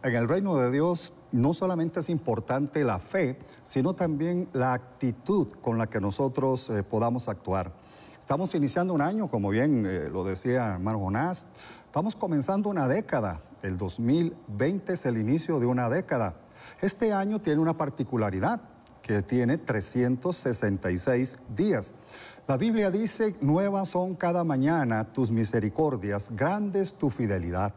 En el reino de Dios no solamente es importante la fe, sino también la actitud con la que nosotros eh, podamos actuar. Estamos iniciando un año, como bien eh, lo decía hermano Jonás, estamos comenzando una década. El 2020 es el inicio de una década. Este año tiene una particularidad, que tiene 366 días. La Biblia dice, nuevas son cada mañana tus misericordias, grandes tu fidelidad.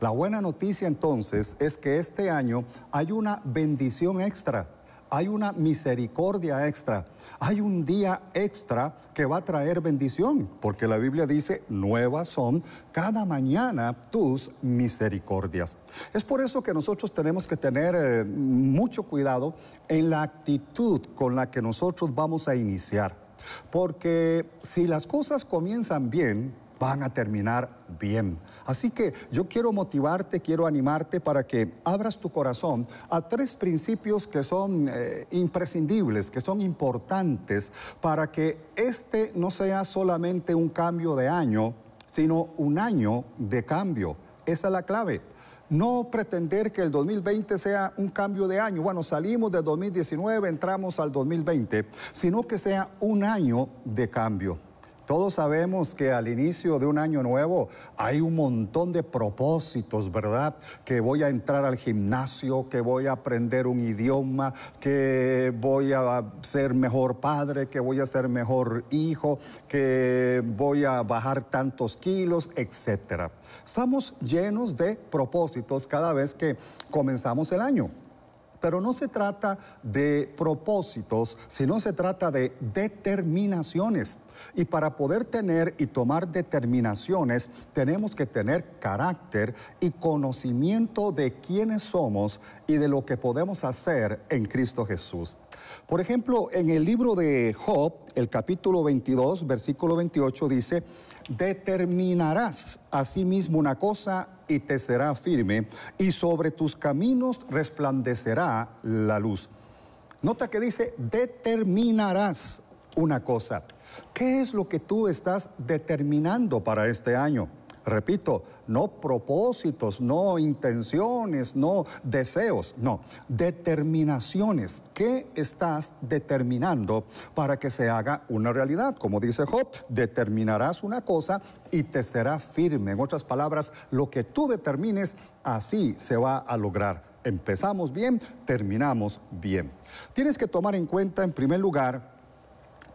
La buena noticia entonces es que este año hay una bendición extra, hay una misericordia extra, hay un día extra que va a traer bendición, porque la Biblia dice, nuevas son cada mañana tus misericordias. Es por eso que nosotros tenemos que tener eh, mucho cuidado en la actitud con la que nosotros vamos a iniciar, porque si las cosas comienzan bien, van a terminar bien. Así que yo quiero motivarte, quiero animarte para que abras tu corazón a tres principios que son eh, imprescindibles, que son importantes para que este no sea solamente un cambio de año, sino un año de cambio. Esa es la clave. No pretender que el 2020 sea un cambio de año, bueno, salimos del 2019, entramos al 2020, sino que sea un año de cambio. Todos sabemos que al inicio de un año nuevo hay un montón de propósitos, ¿verdad? Que voy a entrar al gimnasio, que voy a aprender un idioma, que voy a ser mejor padre, que voy a ser mejor hijo, que voy a bajar tantos kilos, etc. Estamos llenos de propósitos cada vez que comenzamos el año pero no se trata de propósitos, sino se trata de determinaciones. Y para poder tener y tomar determinaciones, tenemos que tener carácter y conocimiento de quiénes somos y de lo que podemos hacer en Cristo Jesús. Por ejemplo, en el libro de Job, el capítulo 22, versículo 28 dice, determinarás a sí mismo una cosa y te será firme, y sobre tus caminos resplandecerá la luz. Nota que dice, determinarás una cosa. ¿Qué es lo que tú estás determinando para este año? Repito, no propósitos, no intenciones, no deseos, no, determinaciones. ¿Qué estás determinando para que se haga una realidad? Como dice Job, determinarás una cosa y te será firme. En otras palabras, lo que tú determines, así se va a lograr. Empezamos bien, terminamos bien. Tienes que tomar en cuenta, en primer lugar,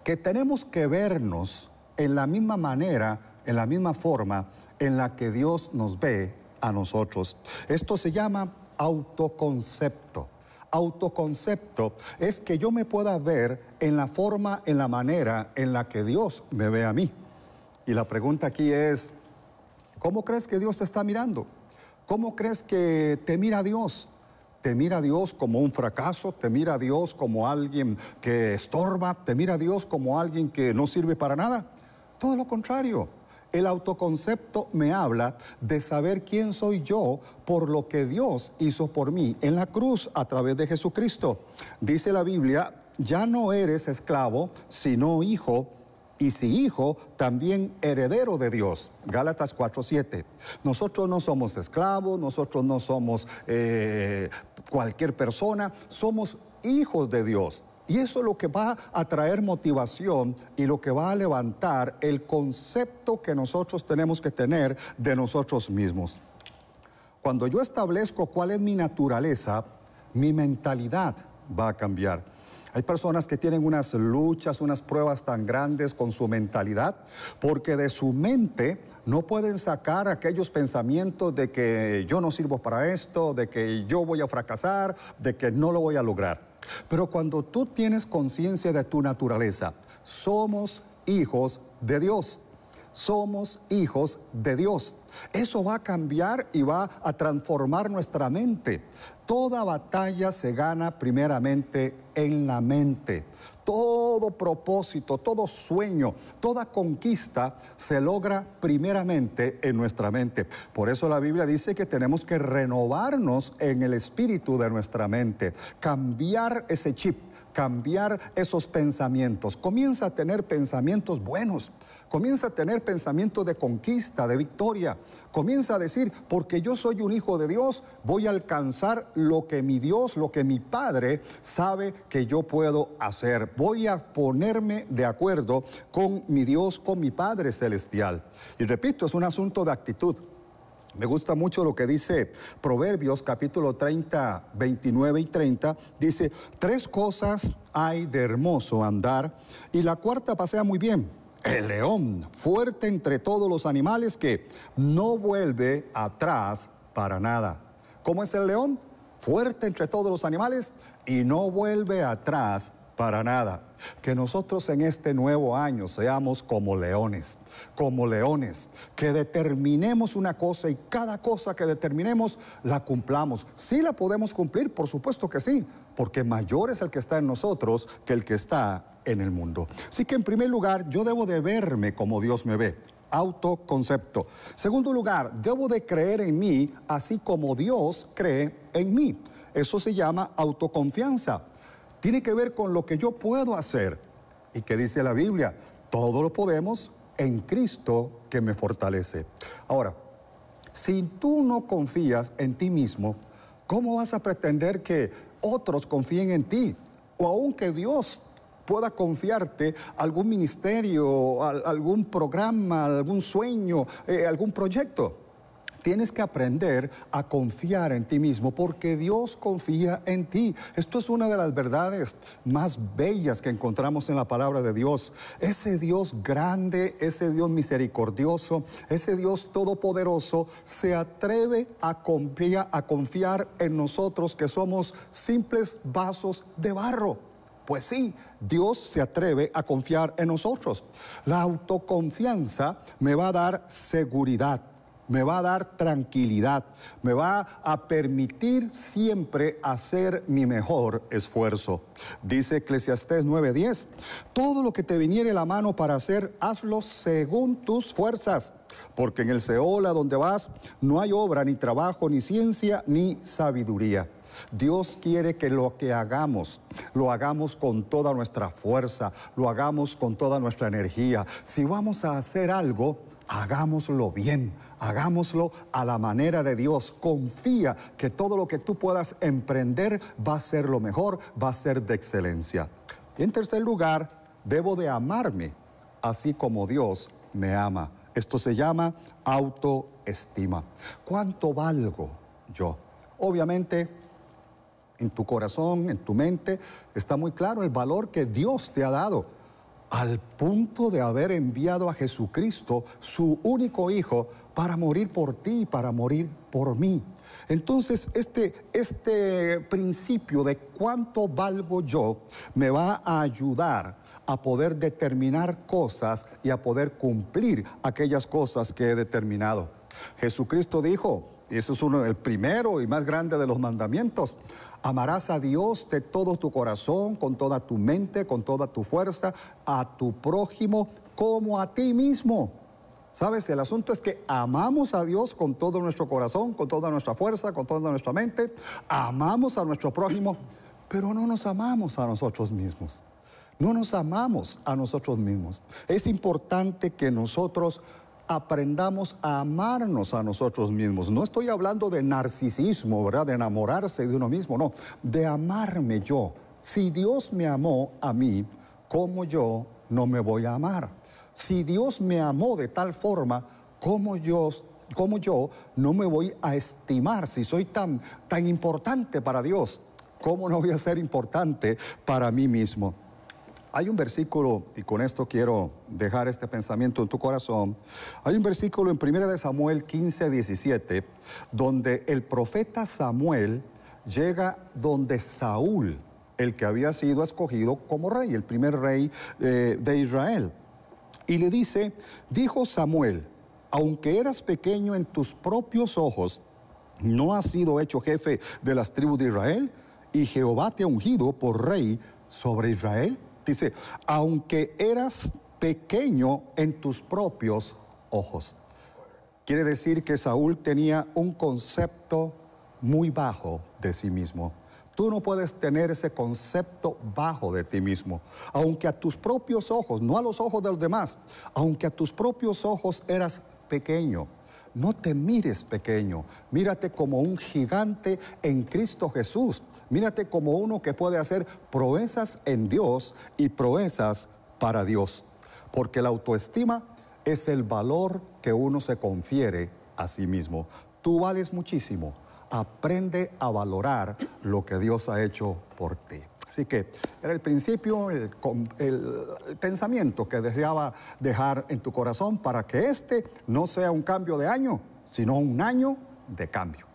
que tenemos que vernos en la misma manera en la misma forma en la que Dios nos ve a nosotros. Esto se llama autoconcepto. Autoconcepto es que yo me pueda ver en la forma, en la manera en la que Dios me ve a mí. Y la pregunta aquí es, ¿cómo crees que Dios te está mirando? ¿Cómo crees que te mira Dios? te mira Dios como un fracaso, te mira Dios como alguien que estorba, te mira Dios como alguien que no sirve para nada. Todo lo contrario, el autoconcepto me habla de saber quién soy yo por lo que Dios hizo por mí en la cruz a través de Jesucristo. Dice la Biblia, ya no eres esclavo, sino hijo y si hijo, también heredero de Dios. Gálatas 4:7. Nosotros no somos esclavos, nosotros no somos eh, cualquier persona, somos hijos de Dios. Y eso es lo que va a traer motivación y lo que va a levantar el concepto que nosotros tenemos que tener de nosotros mismos. Cuando yo establezco cuál es mi naturaleza, mi mentalidad va a cambiar. Hay personas que tienen unas luchas, unas pruebas tan grandes con su mentalidad, porque de su mente no pueden sacar aquellos pensamientos de que yo no sirvo para esto, de que yo voy a fracasar, de que no lo voy a lograr. Pero cuando tú tienes conciencia de tu naturaleza, somos hijos de Dios. Somos hijos de Dios. Eso va a cambiar y va a transformar nuestra mente. Toda batalla se gana primeramente en la mente todo propósito, todo sueño, toda conquista se logra primeramente en nuestra mente. Por eso la Biblia dice que tenemos que renovarnos en el espíritu de nuestra mente, cambiar ese chip cambiar esos pensamientos. Comienza a tener pensamientos buenos, comienza a tener pensamiento de conquista, de victoria, comienza a decir, porque yo soy un hijo de Dios, voy a alcanzar lo que mi Dios, lo que mi Padre sabe que yo puedo hacer, voy a ponerme de acuerdo con mi Dios, con mi Padre celestial. Y repito, es un asunto de actitud. Me gusta mucho lo que dice Proverbios capítulo 30, 29 y 30. Dice, tres cosas hay de hermoso andar y la cuarta pasea muy bien el león, fuerte entre todos los animales que no vuelve atrás para nada. ¿Cómo es el león? Fuerte entre todos los animales y no vuelve atrás para nada. Que nosotros en este nuevo año seamos como leones, como leones, que determinemos una cosa y cada cosa que determinemos la cumplamos. Sí la podemos cumplir, por supuesto que sí, porque mayor es el que está en nosotros que el que está en el mundo. Así que en primer lugar, yo debo de verme como Dios me ve, autoconcepto. Segundo lugar, debo de creer en mí así como Dios cree en mí. Eso se llama autoconfianza. Tiene que ver con lo que yo puedo hacer. ¿Y qué dice la Biblia? Todo lo podemos en Cristo que me fortalece. Ahora, si tú no confías en ti mismo, ¿cómo vas a pretender que otros confíen en ti? O aun que Dios pueda confiarte algún ministerio, algún programa, algún sueño, eh, algún proyecto. Tienes que aprender a confiar en ti mismo porque Dios confía en ti. Esto es una de las verdades más bellas que encontramos en la palabra de Dios. Ese Dios grande, ese Dios misericordioso, ese Dios todopoderoso se atreve a, a confiar en nosotros que somos simples vasos de barro. Pues sí, Dios se atreve a confiar en nosotros. La autoconfianza me va a dar seguridad, me va a dar tranquilidad, me va a permitir siempre hacer mi mejor esfuerzo. Dice Eclesiastés 9:10, todo lo que te viniere la mano para hacer, hazlo según tus fuerzas, porque en el Seol a donde vas no hay obra, ni trabajo, ni ciencia, ni sabiduría. Dios quiere que lo que hagamos, lo hagamos con toda nuestra fuerza, lo hagamos con toda nuestra energía. Si vamos a hacer algo, hagámoslo bien, hagámoslo a la manera de Dios. Confía que todo lo que tú puedas emprender va a ser lo mejor, va a ser de excelencia. Y en tercer lugar, debo de amarme, así como Dios me ama. Esto se llama autoestima. ¿Cuánto valgo yo? Obviamente en tu corazón, en tu mente, está muy claro el valor que Dios te ha dado al punto de haber enviado a Jesucristo, su único Hijo, para morir por ti y para morir por mí. Entonces, este, este principio de cuánto valgo yo me va a ayudar a poder determinar cosas y a poder cumplir aquellas cosas que he determinado. Jesucristo dijo, eso es uno del primero y más grande de los mandamientos. Amarás a Dios de todo tu corazón, con toda tu mente, con toda tu fuerza, a tu prójimo como a ti mismo. Sabes, el asunto es que amamos a Dios con todo nuestro corazón, con toda nuestra fuerza, con toda nuestra mente. Amamos a nuestro prójimo, pero no nos amamos a nosotros mismos. No nos amamos a nosotros mismos. Es importante que nosotros aprendamos a amarnos a nosotros mismos. No estoy hablando de narcisismo, ¿verdad? De enamorarse de uno mismo, no, de amarme yo. Si Dios me amó a mí, ¿cómo yo no me voy a amar? Si Dios me amó de tal forma, ¿cómo yo, cómo yo no me voy a estimar si soy tan, tan importante para Dios? ¿Cómo no voy a ser importante para mí mismo? Hay un versículo, y con esto quiero dejar este pensamiento en tu corazón, hay un versículo en 1 Samuel 15, 17, donde el profeta Samuel llega donde Saúl, el que había sido escogido como rey, el primer rey eh, de Israel, y le dice, dijo Samuel, aunque eras pequeño en tus propios ojos, no has sido hecho jefe de las tribus de Israel, y Jehová te ha ungido por rey sobre Israel. Dice, aunque eras pequeño en tus propios ojos. Quiere decir que Saúl tenía un concepto muy bajo de sí mismo. Tú no puedes tener ese concepto bajo de ti mismo. Aunque a tus propios ojos, no a los ojos de los demás, aunque a tus propios ojos eras pequeño, no te mires pequeño, mírate como un gigante en Cristo Jesús, mírate como uno que puede hacer proezas en Dios y proezas para Dios, porque la autoestima es el valor que uno se confiere a sí mismo. Tú vales muchísimo, aprende a valorar lo que Dios ha hecho por ti. Así que era el principio, el, pensamiento que deseaba dejar en tu corazón para que este no sea un cambio de año, sino un año de cambio.